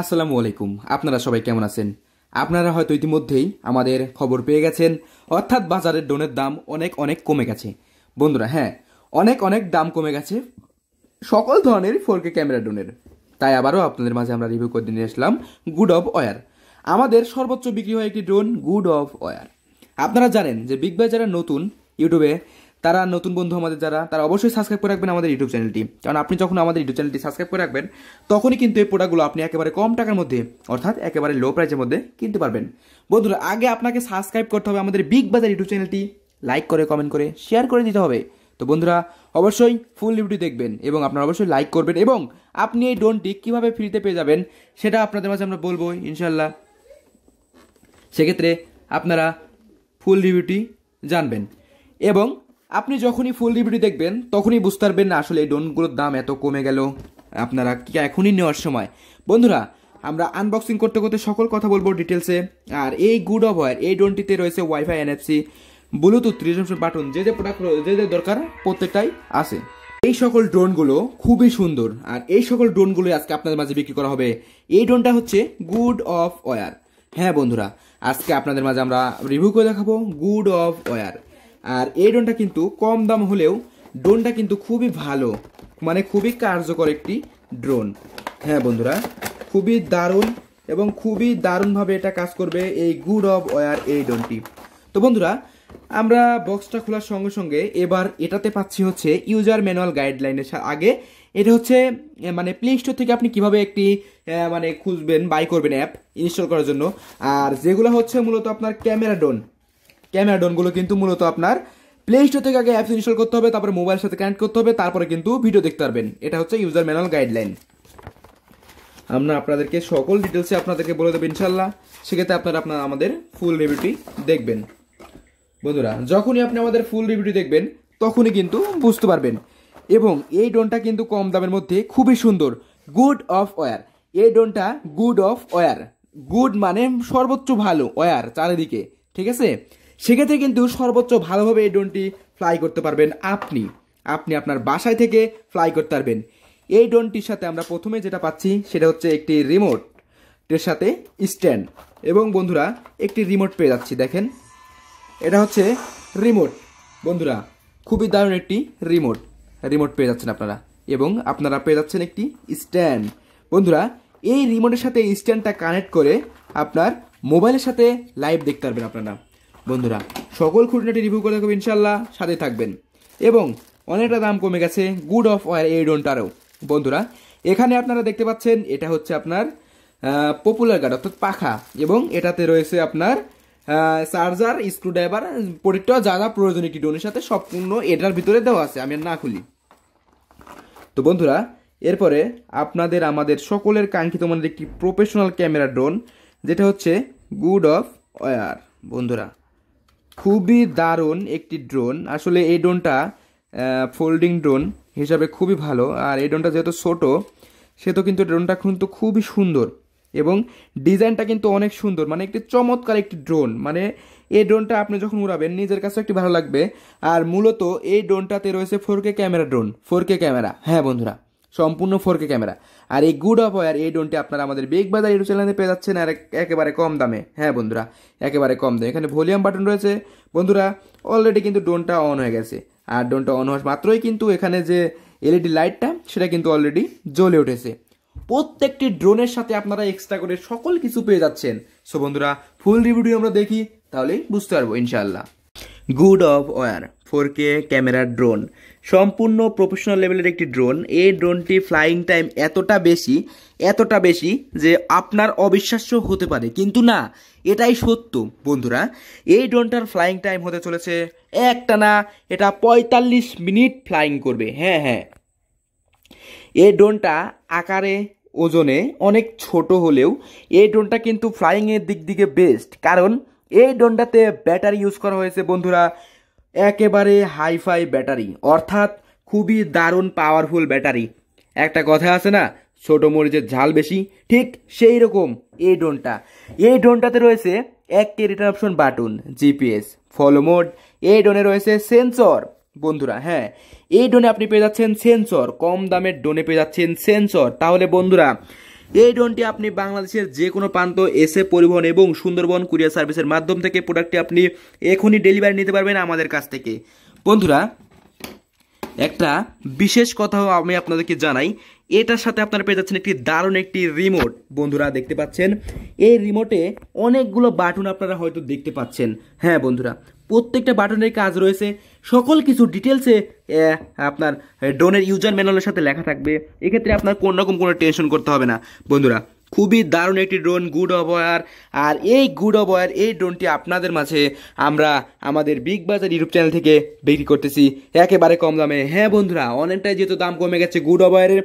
আসসালামু আলাইকুম আপনারা সবাই কেমন আছেন আপনারা হয়তো ইতিমধ্যেই আমাদের খবর পেয়ে গেছেন অর্থাৎ বাজারের ডোনের দাম অনেক অনেক কমে গেছে বন্ধুরা হ্যাঁ অনেক অনেক দাম কমে গেছে সকল ধরনের ফোর কে ক্যামেরা ডোনের তাই আবারও আপনাদের মাঝে আমরা রিভিউ করে নিয়ে আসলাম গুড অফ ওয়ার আমাদের সর্বোচ্চ বিক্রি হয় একটি ড্রোন গুড অফ ওয়ার আপনারা জানেন যে বিগ বাজারের নতুন ইউটিউবে তারা নতুন বন্ধু আমাদের যারা তারা অবশ্যই সাবস্ক্রাইব করে রাখবেন আমাদের ইউটিউব চ্যানেলটি কারণ আপনি যখন আমাদের ইউটিউব চ্যানেলটি সাবস্ক্রাইব করে রাখবেন তখনই কিন্তু এই প্রোডাক্টগুলো আপনি একেবারে কম টাকার মধ্যে অর্থাৎ একেবারে লো প্রাইসের মধ্যে কিনতে পারবেন বন্ধুরা আগে আপনাকে সাবস্ক্রাইব করতে হবে আমাদের বিগ বাজার ইউটিউব চ্যানেলটি লাইক করে কমেন্ট করে শেয়ার করে দিতে হবে তো বন্ধুরা অবশ্যই ফুল রিভিউটি দেখবেন এবং আপনারা অবশ্যই লাইক করবেন এবং আপনি এই ড্রোনটি কীভাবে ফ্রিতে পেয়ে যাবেন সেটা আপনাদের মাঝে আমরা বলবো ইনশাল্লাহ সেক্ষেত্রে আপনারা ফুল রিভিউটি জানবেন এবং আপনি যখনই ফুল রিভিউটি দেখবেন তখনই বুঝতে পারবেন না আসলে এই ড্রোনগুলোর দাম এত কমে গেল আপনারা কি এখনই নেওয়ার সময় বন্ধুরা আমরা আনবক্সিং করতে করতে সকল কথা বলবো ডিটেলসে আর এই গুড অফ ওয়ার এই ড্রোনটিতে রয়েছে ওয়াইফাই এনএফসি ব্লুটুথ রিজেনশন বাটন যে যে প্রোডাক্ট যে যে দরকার প্রত্যেকটাই আছে এই সকল ড্রোনগুলো খুবই সুন্দর আর এই সকল ড্রোনগুলোই আজকে আপনাদের মাঝে বিক্রি করা হবে এই ড্রোনটা হচ্ছে গুড অফ ওয়ার হ্যাঁ বন্ধুরা আজকে আপনাদের মাঝে আমরা রিভিউ করে দেখাবো গুড অফ ওয়ার আর এই ড্রোনটা কিন্তু কম দাম হলেও ড্রোনটা কিন্তু খুবই ভালো মানে খুবই কার্যকর একটি ড্রোন হ্যাঁ বন্ধুরা খুবই দারুণ এবং খুবই দারুণভাবে এটা কাজ করবে এই গুড অব ওয়ার এই ড্রোনটি তো বন্ধুরা আমরা বক্সটা খোলার সঙ্গে সঙ্গে এবার এটাতে পাচ্ছি হচ্ছে ইউজার ম্যানুয়াল গাইডলাইনের আগে এটা হচ্ছে মানে প্লে স্টোর থেকে আপনি কিভাবে একটি মানে খুঁজবেন বাই করবেন অ্যাপ ইনস্টল করার জন্য আর যেগুলো হচ্ছে মূলত আপনার ক্যামেরা ড্রোন ক্যামেরা ডনগুলো কিন্তু মূলত আপনার প্লে স্টোর থেকে আগে অ্যাপস ইনস্টল করতে হবে তারপরে মোবাইলের সাথে কানেক্ট করতে হবে তারপরে কিন্তু ভিডিও দেখতে পারবেন এটা হচ্ছে ইউজার ম্যানুয়াল গাইডলাইন আমরা আপনাদেরকে সকল ডিটেলসে আপনাদেরকে বলে দেবো ইনশাল্লাহ সেক্ষেত্রে আপনারা আপনার আমাদের ফুল রিভিউটি দেখবেন বন্ধুরা যখনই আপনি আমাদের ফুল রিভিউটি দেখবেন তখনই কিন্তু বুঝতে পারবেন এবং এই ডোনটা কিন্তু কম দামের মধ্যে খুবই সুন্দর গুড অফ ওয়ার এই ডোনটা গুড অফ ওয়ার গুড মানে সর্বোচ্চ ভালো ওয়ার চারিদিকে ঠিক আছে সেক্ষেত্রে কিন্তু সর্বোচ্চ ভালোভাবে এই ড্রোনটি ফ্লাই করতে পারবেন আপনি আপনি আপনার বাসায় থেকে ফ্লাই করতে পারবেন এই ড্রোনটির সাথে আমরা প্রথমে যেটা পাচ্ছি সেটা হচ্ছে একটি রিমোটের সাথে স্ট্যান্ড এবং বন্ধুরা একটি রিমোট পেয়ে যাচ্ছি দেখেন এটা হচ্ছে রিমোট বন্ধুরা খুবই দারুণ একটি রিমোট রিমোট পেয়ে যাচ্ছেন আপনারা এবং আপনারা পেয়ে যাচ্ছেন একটি স্ট্যান্ড বন্ধুরা এই রিমোটের সাথে স্ট্যান্ডটা কানেক্ট করে আপনার মোবাইলের সাথে লাইভ দেখতে পারবেন আপনারা বন্ধুরা সকল খুঁটিনাটি রিভিউ করে থাকবো ইনশাল্লাহ সাথে থাকবেন এবং অনেকটা দাম কমে গেছে গুড অফ ওয়ার এই ডোনটারও বন্ধুরা এখানে আপনারা দেখতে পাচ্ছেন এটা হচ্ছে আপনার পপুলার গার্ড অর্থাৎ পাখা এবং এটাতে রয়েছে আপনার চার্জার স্ক্রুড্রাইভার প্রোটেক্টর যা যা প্রয়োজনীয় একটি ডোনের সাথে সম্পূর্ণ এটার ভিতরে দেওয়া আছে আমি না খুলি তো বন্ধুরা এরপরে আপনাদের আমাদের সকলের কাঙ্ক্ষিত মানের একটি প্রফেশনাল ক্যামেরা ড্রোন যেটা হচ্ছে গুড অফ অয়ার বন্ধুরা খুবই দারুণ একটি ড্রোন আসলে এই ড্রোনটা ফোল্ডিং ড্রোন হিসাবে খুবই ভালো আর এই ড্রোনটা যেহেতু ছোটো তো কিন্তু ড্রোনটা কিন্তু খুবই সুন্দর এবং ডিজাইনটা কিন্তু অনেক সুন্দর মানে একটি চমৎকার একটি ড্রোন মানে এই ড্রোনটা আপনি যখন উড়াবেন নিজের কাছে একটি ভালো লাগবে আর মূলত এই ড্রোনটাতে রয়েছে four camera drone four camera হ্যাঁ বন্ধুরা সম্পূর্ণ কে ক্যামেরা আর এই গুড অফ ওয়ার এই ড্রোনটি আপনারা আমাদের বিগ বাজার ইউটিউব চ্যানেলে পেয়ে যাচ্ছেন আর একেবারে কম দামে হ্যাঁ বন্ধুরা একেবারে কম দামে এখানে ভলিউম বাটন রয়েছে বন্ধুরা অলরেডি কিন্তু ড্রোনটা অন হয়ে গেছে আর ড্রোনটা অন হওয়ার মাত্রই কিন্তু এখানে যে এলইডি লাইটটা সেটা কিন্তু অলরেডি জ্বলে উঠেছে প্রত্যেকটি ড্রোনের সাথে আপনারা এক্সট্রা করে সকল কিছু পেয়ে যাচ্ছেন সো বন্ধুরা ফুল রিভিউটি আমরা দেখি তাহলেই বুঝতে পারবো ইনশাল্লাহ good of war four K ক্যামেরার ড্রোন সম্পূর্ণ প্রফেশনাল লেভেলের একটি ড্রোন এই ড্রোনটি ফ্লাইং টাইম এতটা বেশি এতটা বেশি যে আপনার অবিশ্বাস্য হতে পারে কিন্তু না এটাই সত্য বন্ধুরা এই ড্রোনটার ফ্লাইং টাইম হতে চলেছে একটা না এটা পঁয়তাল্লিশ মিনিট ফ্লাইং করবে হ্যাঁ হ্যাঁ এই ড্রোনটা আকারে ওজনে অনেক ছোট হলেও এই ড্রোনটা কিন্তু ফ্লাইংয়ের দিক দিকে বেস্ট কারণ এই ড্রোনটাতে ব্যাটারি ইউজ করা হয়েছে বন্ধুরা একেবারে হাইফাই ব্যাটারি অর্থাৎ খুবই দারুণ পাওয়ারফুল ব্যাটারি একটা কথা আছে না ছোট মরিচের ঝাল বেশি ঠিক সেই রকম এই ড্রোনটা এই ড্রোনটাতে রয়েছে key return option button GPS follow mode এই ড্রোনে রয়েছে সেন্সর বন্ধুরা হ্যাঁ এই ডোনে আপনি পেয়ে যাচ্ছেন সেন্সর কম দামের ডোনে পেয়ে যাচ্ছেন সেন্সর তাহলে বন্ধুরা এই ড্রোনটি আপনি বাংলাদেশের যে কোনো প্রান্ত এসে পরিবহন এবং সুন্দরবন কুরিয়ার সার্ভিসের মাধ্যম থেকে প্রোডাক্টটি আপনি এখনই ডেলিভারি নিতে পারবেন আমাদের কাছ থেকে বন্ধুরা একটা বিশেষ কথাও আমি আপনাদেরকে জানাই এটার সাথে আপনারা পেয়ে যাচ্ছেন একটি দারুণ একটি রিমোট বন্ধুরা দেখতে পাচ্ছেন এই রিমোটে অনেকগুলো বাটন আপনারা হয়তো দেখতে পাচ্ছেন হ্যাঁ বন্ধুরা প্রত্যেকটা বাটনের কাজ রয়েছে সকল কিছু ডিটেলসে আপনার ড্রোনের ইউজার ম্যানুয়ালের সাথে লেখা থাকবে এক্ষেত্রে আপনার কোনো রকম কোনো টেনশন করতে হবে না বন্ধুরা খুবই দারুণ একটি ড্রোন গুড অবয়ার আর এই গুড অবয়ার এই ড্রোনটি আপনাদের মাঝে আমরা আমাদের বিগ বাজার ইউটিউব চ্যানেল থেকে বিক্রি করতেছি একেবারে কম দামে হ্যাঁ বন্ধুরা অনেকটাই যেহেতু দাম কমে গেছে গুড অবয়ারের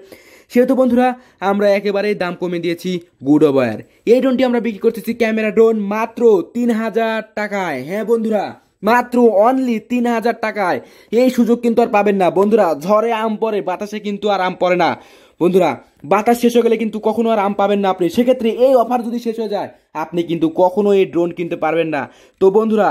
সেহেতু বন্ধুরা আমরা একেবারেই দাম কমে দিয়েছি গুড অবয়ার এই ড্রোনটি আমরা বিক্রি করতেছি ক্যামেরা ড্রোন মাত্র তিন হাজার টাকায় হ্যাঁ বন্ধুরা মাত্র অনলি তিন হাজার টাকায় এই সুযোগ কিন্তু আর পাবেন না বন্ধুরা ঝড়ে আম পরে বাতাসে কিন্তু আর আম পড়ে না বন্ধুরা বাতাস শেষ হয়ে গেলে কিন্তু কখনো আর আম পাবেন না আপনি সেক্ষেত্রে এই অফার যদি শেষ হয়ে যায় আপনি কিন্তু কখনো এই ড্রোন কিনতে পারবেন না তো বন্ধুরা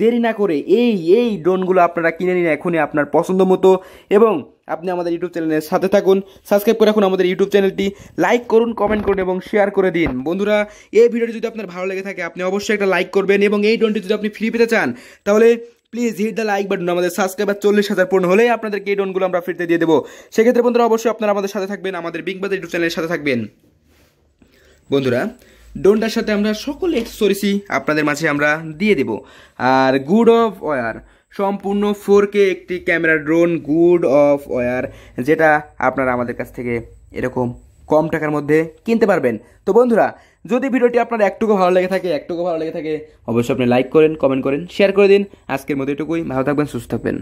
দেরি না করে এই এই ড্রোনগুলো আপনারা কিনে নিন এখনই আপনার পছন্দ মতো এবং আপনি আমাদের ইউটিউব চ্যানেলের সাথে থাকুন সাবস্ক্রাইব করে রাখুন আমাদের ইউটিউব চ্যানেলটি লাইক করুন কমেন্ট করুন এবং শেয়ার করে দিন বন্ধুরা এই ভিডিওটি যদি আপনার ভালো লেগে থাকে আপনি অবশ্যই একটা লাইক করবেন এবং এই ড্রোনটি যদি আপনি ফ্রি পেতে চান তাহলে please hit the like button আমাদের সাবস্ক্রাইবার চল্লিশ হাজার পূর্ণ হলেই আপনাদেরকে এই ডোনগুলো আমরা ফিরতে দিয়ে দেবো সেক্ষেত্রে বন্ধুরা অবশ্যই আপনারা আমাদের সাথে থাকবেন আমাদের বিগ বাজার ইউটিউব চ্যানেলের সাথে থাকবেন বন্ধুরা ডোনটার সাথে আমরা সকল এক্সেসরিসই আপনাদের মাঝে আমরা দিয়ে দেব আর গুড অফ ওয়ার সম্পূর্ণ ফোর কে একটি camera drone good of war যেটা আপনারা আমাদের কাছ থেকে এরকম কম টাকার মধ্যে কিনতে পারবেন তো বন্ধুরা যদি ভিডিওটি আপনার একটুকু ভালো লেগে থাকে একটুকু ভালো লেগে থাকে অবশ্যই আপনি লাইক করেন কমেন্ট করেন শেয়ার করে দিন আজকের মধ্যে এটুকুই ভালো থাকবেন সুস্থ থাকবেন